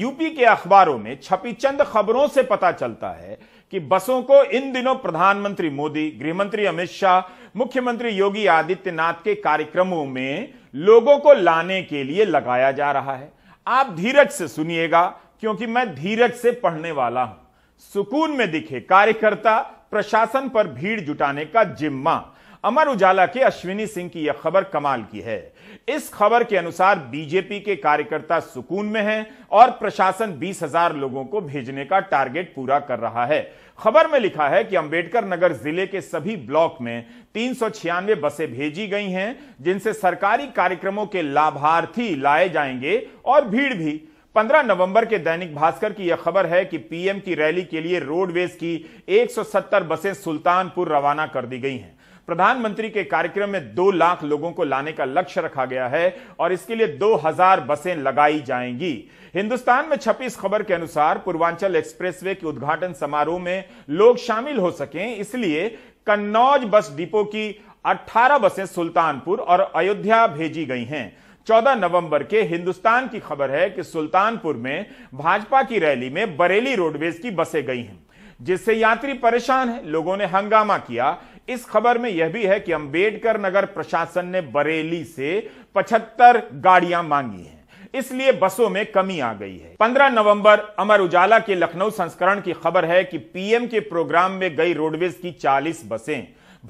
UP के अखबारों में छपी चंद खबरों से पता चलता है कि बसों को इन दिनों प्रधानमंत्री मोदी गृहमंत्री अमित शाह मुख्यमंत्री योगी आदित्यनाथ के कार्यक्रमों में लोगों को लाने के लिए लगाया जा रहा है आप धीरज से सुनिएगा क्योंकि मैं धीरज से पढ़ने वाला हूं सुकून में दिखे कार्यकर्ता प्रशासन पर भीड़ जुटाने का जिम्मा अमर उजाला के अश्विनी सिंह की यह खबर कमाल की है इस खबर के अनुसार बीजेपी के कार्यकर्ता सुकून में हैं और प्रशासन बीस हजार लोगों को भेजने का टारगेट पूरा कर रहा है खबर में लिखा है कि अंबेडकर नगर जिले के सभी ब्लॉक में तीन सौ छियानवे बसें भेजी गई हैं जिनसे सरकारी कार्यक्रमों के लाभार्थी लाए जाएंगे और भीड़ भी 15 नवंबर के दैनिक भास्कर की यह खबर है कि पीएम की रैली के लिए रोडवेज की 170 बसें सुल्तानपुर रवाना कर दी गई हैं प्रधानमंत्री के कार्यक्रम में दो लाख लोगों को लाने का लक्ष्य रखा गया है और इसके लिए दो हजार बसें लगाई जाएंगी हिंदुस्तान में छपी इस खबर के अनुसार पूर्वांचल एक्सप्रेसवे के उद्घाटन समारोह में लोग शामिल हो सकें इसलिए कन्नौज बस डिपो की 18 बसें सुल्तानपुर और अयोध्या भेजी गई हैं 14 नवंबर के हिंदुस्तान की खबर है कि सुल्तानपुर में भाजपा की रैली में बरेली रोडवेज की बसें गई हैं जिससे यात्री परेशान हैं लोगों ने हंगामा किया इस खबर में यह भी है कि अंबेडकर नगर प्रशासन ने बरेली से 75 गाड़ियां मांगी हैं इसलिए बसों में कमी आ गई है 15 नवंबर अमर उजाला के लखनऊ संस्करण की खबर है कि पीएम के प्रोग्राम में गई रोडवेज की 40 बसें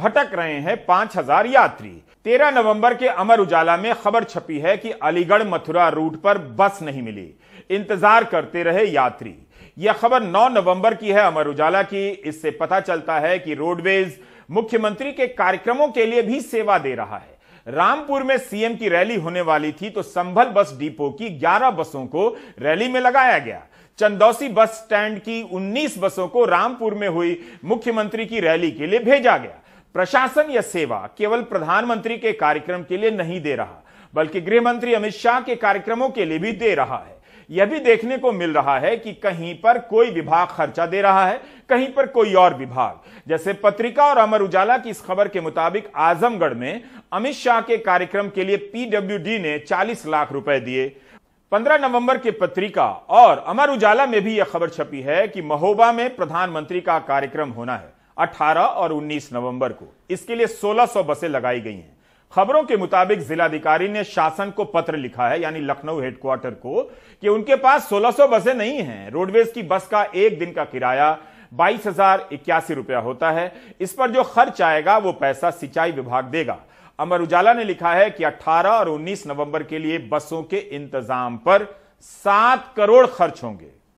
भटक रहे हैं हजार यात्री 13 नवंबर के अमर उजाला में खबर छपी है कि अलीगढ़ मथुरा रूट पर बस नहीं मिली इंतजार करते रहे यात्री यह खबर 9 नवंबर की है अमर उजाला की इससे पता चलता है कि रोडवेज मुख्यमंत्री के कार्यक्रमों के लिए भी सेवा दे रहा है रामपुर में सीएम की रैली होने वाली थी तो संभल बस डिपो की 11 बसों को रैली में लगाया गया चंदौसी बस स्टैंड की 19 बसों को रामपुर में हुई मुख्यमंत्री की रैली के लिए भेजा गया प्रशासन यह सेवा केवल प्रधानमंत्री के कार्यक्रम के लिए नहीं दे रहा बल्कि गृह मंत्री अमित शाह के कार्यक्रमों के लिए भी दे रहा है यह भी देखने को मिल रहा है कि कहीं पर कोई विभाग खर्चा दे रहा है कहीं पर कोई और विभाग जैसे पत्रिका और अमर उजाला की इस खबर के मुताबिक आजमगढ़ में अमित शाह के कार्यक्रम के लिए पीडब्ल्यूडी ने 40 लाख रुपए दिए 15 नवंबर के पत्रिका और अमर उजाला में भी यह खबर छपी है कि महोबा में प्रधानमंत्री का कार्यक्रम होना है 18 और 19 नवंबर को इसके लिए 1600 बसें लगाई गई हैं खबरों के मुताबिक जिलाधिकारी ने शासन को पत्र लिखा है यानी लखनऊ हेडक्वार्टर को कि उनके पास 1600 बसें नहीं हैं रोडवेज की बस का एक दिन का किराया बाईस हजार इक्यासी रुपया होता है इस पर जो खर्च आएगा वो पैसा सिंचाई विभाग देगा अमर उजाला ने लिखा है कि 18 और 19 नवंबर के लिए बसों के इंतजाम पर सात करोड़ खर्च होंगे